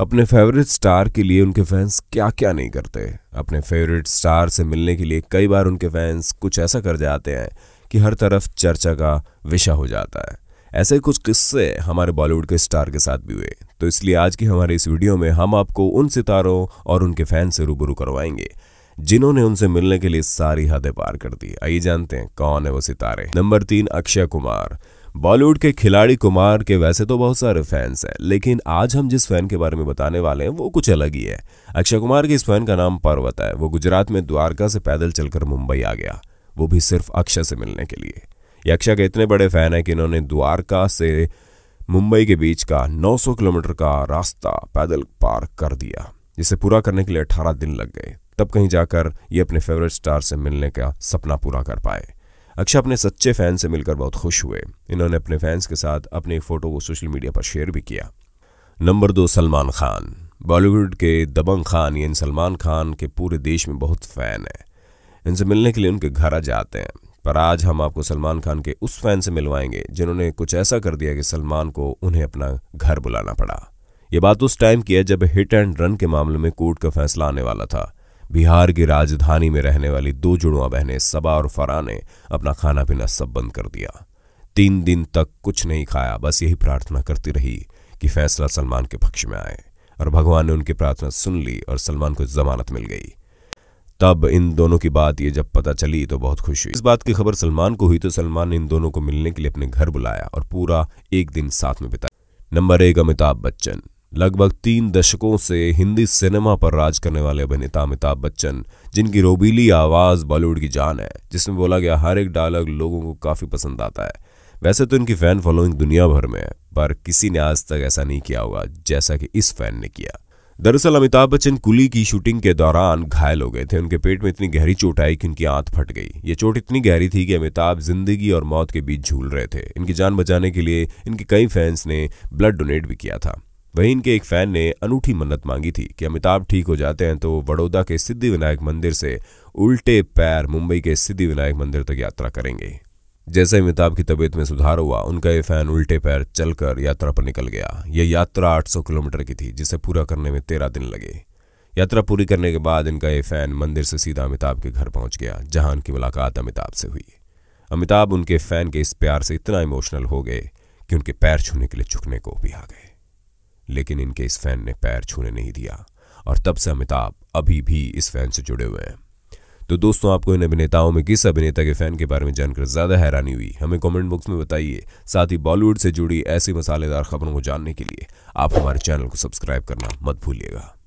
अपने favourite star के लिए उनके फैंस क्या क्या नहीं करते अपने फेवरेट स्टार से मिलने के लिए कई बार उनके फैंस कुछ ऐसा कर जाते हैं कि हर तरफ चर्चा का विषय हो जाता है ऐसे कुछ किस्से हमारे बॉलीवुड के स्टार के साथ भी हुए तो इसलिए आज की हमारे इस वीडियो में हम आपको उन सितारों और उनके फैन से रूबरू करवाएंगे जिन्होंने उनसे मिलने के लिए सारी हदें पार कर दी आइए जानते हैं कौन है वो सितारे नंबर तीन अक्षय कुमार बॉलीवुड के खिलाड़ी कुमार के वैसे तो बहुत सारे फैंस हैं लेकिन आज हम जिस फैन के बारे में बताने वाले हैं वो कुछ अलग ही है अक्षय कुमार के इस फैन का नाम पर्वत है वो गुजरात में द्वारका से पैदल चलकर मुंबई आ गया वो भी सिर्फ अक्षय से मिलने के लिए ये अक्षय के इतने बड़े फैन है कि इन्होंने द्वारका से मुंबई के बीच का 900 किलोमीटर का रास्ता पैदल पार कर दिया जिसे पूरा करने के लिए 18 दिन लग गए तब कहीं जाकर ये अपने फेवरेट स्टार से मिलने का सपना पूरा कर पाए अक्षय अपने सच्चे फैन से मिलकर बहुत खुश हुए इन्होंने अपने फैंस के साथ अपनी एक फ़ोटो को सोशल मीडिया पर शेयर भी किया नंबर दो सलमान खान बॉलीवुड के दबंग खान यानी सलमान खान के पूरे देश में बहुत फ़ैन है इनसे मिलने के लिए उनके घर आ जाते हैं पर आज हम आपको सलमान खान के उस फैन से मिलवाएंगे जिन्होंने कुछ ऐसा कर दिया कि सलमान को उन्हें अपना घर बुलाना पड़ा ये बात उस टाइम की है जब हिट एंड रन के मामले में कोर्ट का फैसला आने वाला था बिहार की राजधानी में रहने वाली दो जुड़वा बहनें सबा और फरा ने अपना खाना पीना सब बंद कर दिया तीन दिन तक कुछ नहीं खाया बस यही प्रार्थना करती रही कि फैसला सलमान के पक्ष में आए और भगवान ने उनकी प्रार्थना सुन ली और सलमान को जमानत मिल गई तब इन दोनों की बात ये जब पता चली तो बहुत खुश हुई इस बात की खबर सलमान को हुई तो सलमान ने इन दोनों को मिलने के लिए अपने घर बुलाया और पूरा एक दिन साथ में बिताया नंबर एक अमिताभ बच्चन लगभग तीन दशकों से हिंदी सिनेमा पर राज करने वाले अभिनेता अमिताभ बच्चन जिनकी रोबीली आवाज बॉलीवुड की जान है जिसमें बोला गया हर एक डायलॉग लोगों को काफी पसंद आता है वैसे तो इनकी फैन फॉलोइंग दुनिया भर में है पर किसी ने आज तक ऐसा नहीं किया होगा जैसा कि इस फैन ने किया दरअसल अमिताभ बच्चन कुली की शूटिंग के दौरान घायल हो गए थे उनके पेट में इतनी गहरी चोट आई कि उनकी आंत फट गई ये चोट इतनी गहरी थी कि अमिताभ जिंदगी और मौत के बीच झूल रहे थे इनकी जान बचाने के लिए इनके कई फैंस ने ब्लड डोनेट भी किया था वहीं इनके एक फैन ने अनूठी मन्नत मांगी थी कि अमिताभ ठीक हो जाते हैं तो बड़ौदा के सिद्धिविनायक मंदिर से उल्टे पैर मुंबई के सिद्धिविनायक मंदिर तक यात्रा करेंगे जैसे अमिताभ की तबीयत में सुधार हुआ उनका ये फैन उल्टे पैर चलकर यात्रा पर निकल गया यह यात्रा 800 किलोमीटर की थी जिसे पूरा करने में तेरह दिन लगे यात्रा पूरी करने के बाद इनका ये फैन मंदिर से सीधा अमिताभ के घर पहुंच गया जहां उनकी मुलाकात अमिताभ से हुई अमिताभ उनके फैन के इस प्यार से इतना इमोशनल हो गए कि उनके पैर छूने के लिए झुकने को भी आ गए लेकिन इनके इस फैन ने पैर छूने नहीं दिया और तब से अमिताभ अभी भी इस फैन से जुड़े हुए हैं तो दोस्तों आपको इन अभिनेताओं में किस अभिनेता के फैन के बारे में जानकर ज्यादा हैरानी हुई हमें कमेंट बॉक्स में बताइए साथ ही बॉलीवुड से जुड़ी ऐसी मसालेदार खबरों को जानने के लिए आप हमारे चैनल को सब्सक्राइब करना मत भूलिएगा